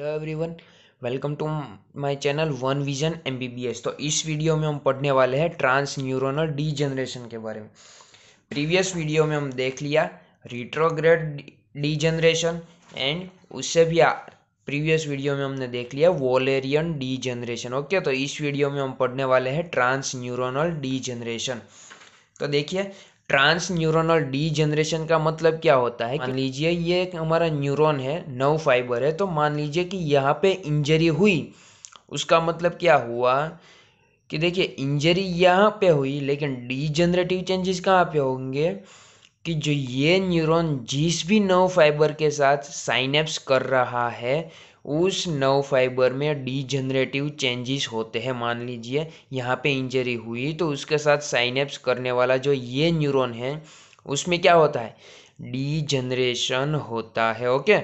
hello everyone welcome to my channel one vision MBBS तो इस video में हम पढ़ने वाले हैं ट्रांस न्यूरोनल डी जनरेशन के बारे में प्रीवियस वीडियो में हम देख लिया रिट्रोग्रेड डी जनरेशन एंड उससे भी प्रीवियस वीडियो में हमने देख लिया वोलेरियन डी जनरेशन ओके तो इस वीडियो में हम पढ़ने वाले हैं ट्रांस न्यूरोनल डी जनरेशन तो देखिए ट्रांस न्यूरोनल डी जनरेशन का मतलब क्या होता है मान लीजिए ये एक हमारा न्यूरोन है नव फाइबर है तो मान लीजिए कि यहाँ पे इंजरी हुई उसका मतलब क्या हुआ कि देखिए इंजरी यहाँ पे हुई लेकिन डी जनरेटिव चेंजेस कहाँ पे होंगे कि जो ये न्यूरॉन जिस भी नव फाइबर के साथ साइनेप्स कर रहा है उस नव फाइबर में डीजनरेटिव चेंजेस होते हैं मान लीजिए यहाँ पे इंजरी हुई तो उसके साथ साइनेप्स करने वाला जो ये न्यूरॉन है उसमें क्या होता है डीजनरेशन होता है ओके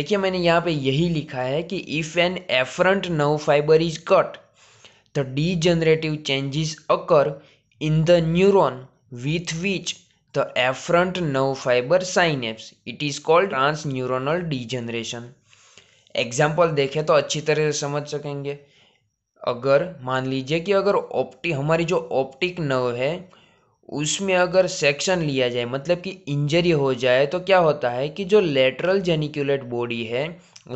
देखिए मैंने यहाँ पे यही लिखा है कि if an afferent nerve fiber is cut the degenerative changes occur in the neuron with which the afferent nerve fiber synapse it is called transneuronal degeneration example देखें तो अच्छी तरह से समझ सकेंगे अगर मान लीजिए कि अगर ऑप्टिक हमारी जो ऑप्टिक नर्व है उसमें अगर सेक्शन लिया जाए मतलब कि इंजरी हो जाए तो क्या होता है कि जो लेटरल जेनिकुलेट बॉडी है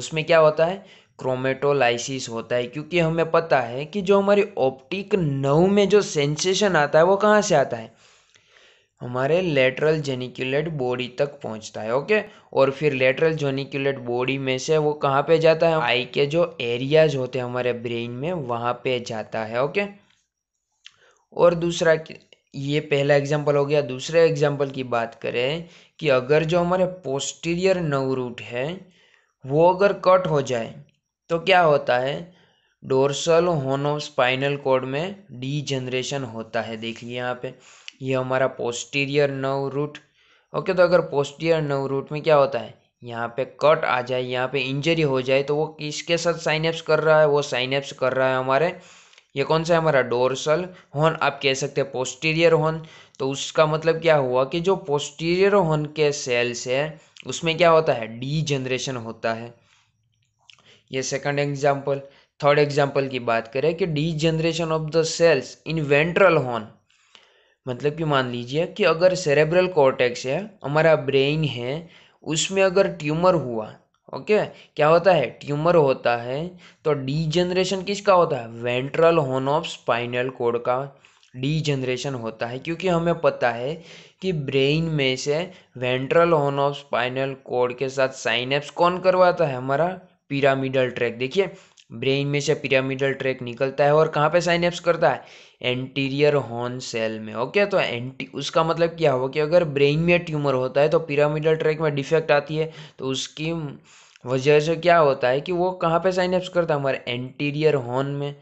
उसमें क्या होता है क्रोमेटोलाइसिस होता है क्योंकि हमें पता है कि जो हमारी ऑप्टिक नर्व में जो सेंसेशन आता है वो कहाँ से आता है हमारे लेटरल जेनिकुलेट बॉडी तक पहुंचता है ओके और फिर लेटरल जेनिकुलेट बॉडी में से वो कहाँ पे जाता है आई के जो एरियाज होते हैं हमारे ब्रेन में वहाँ पे जाता है ओके और दूसरा ये पहला एग्जाम्पल हो गया दूसरे एग्जाम्पल की बात करें कि अगर जो हमारे पोस्टीरियर नव रूट है वो अगर कट हो जाए तो क्या होता है डोरसल होनो स्पाइनल कोड में डी होता है देख लिए यहाँ पे ये हमारा पोस्टीरियर नव रूट ओके तो अगर पोस्टीरियर नव रूट में क्या होता है यहाँ पे कट आ जाए यहाँ पे इंजरी हो जाए तो वो किसके साथ साइनेप्स कर रहा है वो साइनेप्स कर रहा है हमारे ये कौन सा है हमारा डोरसल हॉर्न आप कह सकते हैं पोस्टीरियर हॉर्न तो उसका मतलब क्या हुआ कि जो पोस्टीरियर हॉर्न के सेल्स है उसमें क्या होता है डी जनरेशन होता है ये सेकंड एग्जाम्पल थर्ड एग्जाम्पल की बात करें कि degeneration of the cells in ventral horn मतलब कि मान लीजिए कि अगर सेरेब्रल कॉर्टेक्स है हमारा ब्रेन है उसमें अगर ट्यूमर हुआ ओके क्या होता है ट्यूमर होता है तो डी जनरेशन किसका होता है ventral horn of spinal cord का डी जनरेशन होता है क्योंकि हमें पता है कि ब्रेन में से ventral horn of spinal code के साथ साइनेप्स कौन करवाता है हमारा पिरामिडल ट्रैक देखिए ब्रेन में से पिरामिडल ट्रैक निकलता है और कहाँ पे साइनेप्स करता है एंटीरियर हॉर्न सेल में ओके तो एंटी उसका मतलब क्या होगा कि अगर ब्रेन में ट्यूमर होता है तो पिरामिडल ट्रैक में डिफेक्ट आती है तो उसकी वजह से क्या होता है कि वो कहाँ पे साइनेप्स करता है हमारे एंटीरियर हॉर्न में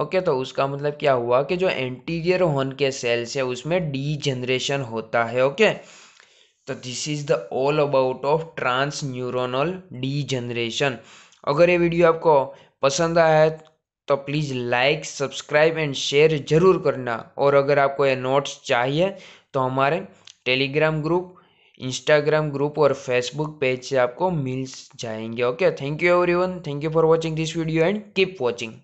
ओके तो उसका मतलब क्या हुआ कि जो एंटीरियर हॉर्न के सेल्स है उसमें डी जनरेशन होता है ओके तो this is the all about of transneuronal degeneration अगर ये वीडियो आपको पसंद आया है तो please like subscribe and share ज़रूर करना और अगर आपको ये नोट्स चाहिए तो हमारे टेलीग्राम ग्रुप इंस्टाग्राम ग्रुप और फेसबुक पेज से आपको मिल जाएंगे okay thank you everyone thank you for watching this video and keep watching